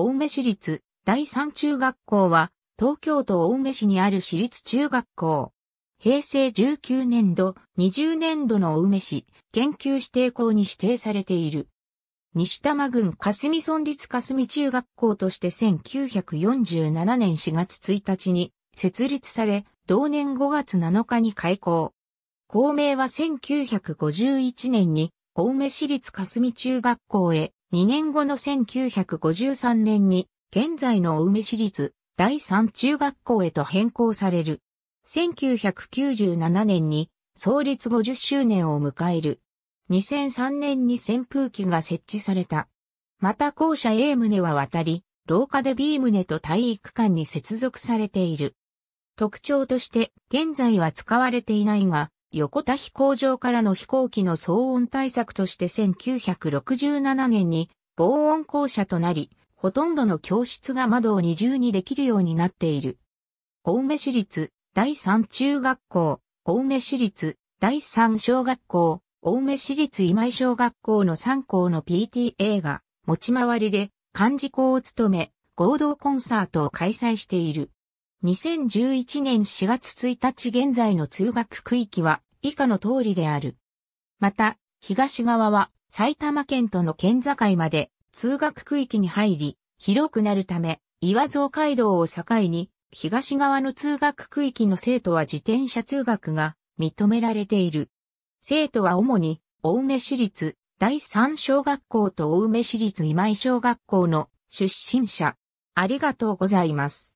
青梅市立第三中学校は、東京都青梅市にある市立中学校。平成19年度、20年度の青梅市、研究指定校に指定されている。西多摩郡霞村立霞中学校として1947年4月1日に設立され、同年5月7日に開校。校名は1951年に青梅市立霞中学校へ2年後の1953年に、現在の青梅市立第三中学校へと変更される。1997年に創立50周年を迎える。2003年に扇風機が設置された。また校舎 A 棟は渡り、廊下で B 棟と体育館に接続されている。特徴として、現在は使われていないが、横田飛行場からの飛行機の騒音対策として1967年に防音校舎となり、ほとんどの教室が窓を二重にできるようになっている。青梅市立第三中学校、青梅市立第三小学校、青梅市立今井小学校の3校の PTA が持ち回りで幹事校を務め合同コンサートを開催している。2011年4月1日現在の通学区域は以下の通りである。また、東側は埼玉県との県境まで通学区域に入り、広くなるため、岩蔵街道を境に、東側の通学区域の生徒は自転車通学が認められている。生徒は主に、青梅市立第三小学校と青梅市立今井小学校の出身者。ありがとうございます。